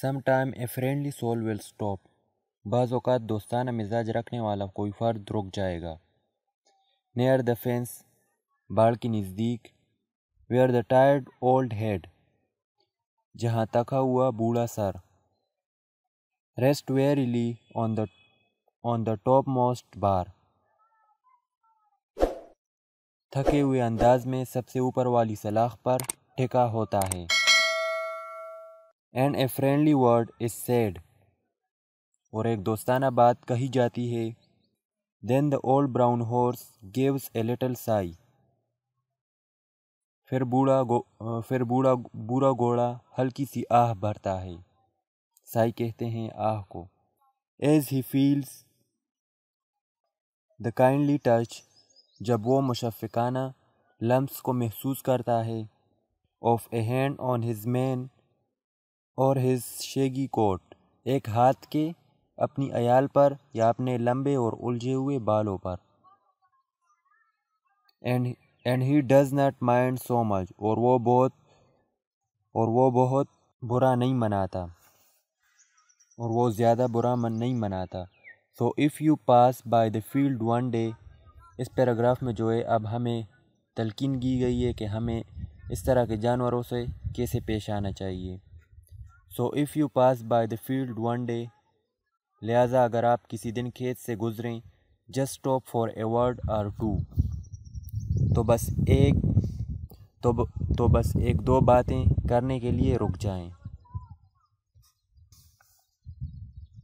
Some time a friendly soul will stop बाज़ात दोस्ताना मिजाज रखने वाला कोई फ़र्द रुक जाएगा नियर द फेंस बाढ़ के नज़दीक where the tired old head जहाँ तका हुआ बूढ़ा सर rest wearily on the on the topmost bar थके हुए अंदाज में सबसे ऊपर वाली सलाख पर ठिका होता है and a friendly word is said और एक दोस्ताना बात कही जाती है then the old brown horse gives a little sigh फिर बूढ़ा फिर बूढ़ा बूढ़ा घोड़ा हल्की सी आह भरता है साई कहते हैं आह को as he feels the kindly touch जब वो मुशफ़ाना लम्स को महसूस करता है of a hand on his mane और हिज शेगी कोट एक हाथ के अपनी अयाल पर या अपने लंबे और उलझे हुए बालों पर and and he does not mind so much और वो बहुत और वो बहुत बुरा नहीं मनाता और वो ज़्यादा बुरा मन नहीं मनाता so if you pass by the field one day इस पैराग्राफ में जो है अब हमें तलकिन की गई है कि हमें इस तरह के जानवरों से कैसे पेश आना चाहिए so if you pass by the field one day लिहाजा अगर आप किसी दिन खेत से गुजरें just stop for a word or two तो बस एक तो ब, तो बस एक दो बातें करने के लिए रुक जाएं।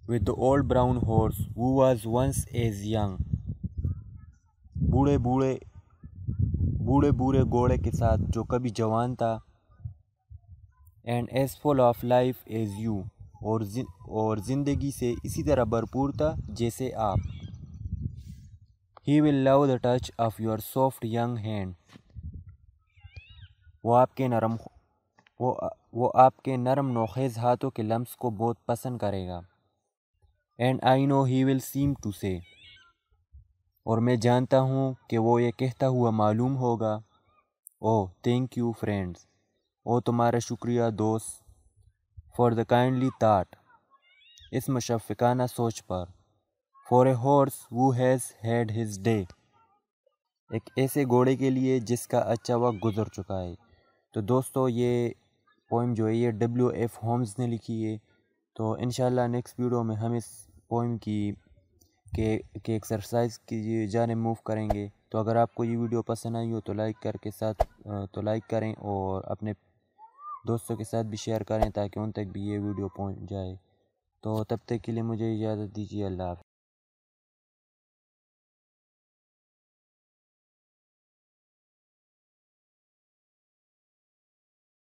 With the old brown horse who was once as young बूढ़े बूढ़े बूढ़े बूढ़े घोड़े के साथ जो कभी जवान था and as full of life as you और जिन, और ज़िंदगी से इसी तरह भरपूर था जैसे आप he will love the touch of your soft young hand वो आपके नरम वो वो आपके नरम नोखेज़ हाथों के लम्स को बहुत पसंद करेगा and I know he will seem to say और मैं जानता हूँ कि वो ये कहता हुआ मालूम होगा ओ थैंक यू फ्रेंड्स ओ तुम्हारा शुक्रिया दोस्त for the kindly that is मशफ़ाना सोच पर for a horse who has had his day एक ऐसे घोड़े के लिए जिसका अच्छा वक्त गुजर चुका है तो दोस्तों ये पोइम जो है ये डब्ल्यू एफ़ होम्स ने लिखी है तो इन नेक्स्ट वीडियो में हम इस पोइम की के के एक्सरसाइज की जाने मूव करेंगे तो अगर आपको ये वीडियो पसंद आई हो तो लाइक करके साथ तो लाइक करें और अपने दोस्तों के साथ भी शेयर करें ताकि उन तक भी ये वीडियो पहुँच जाए तो तब तक के लिए मुझे इजाज़त दीजिए अल्लाह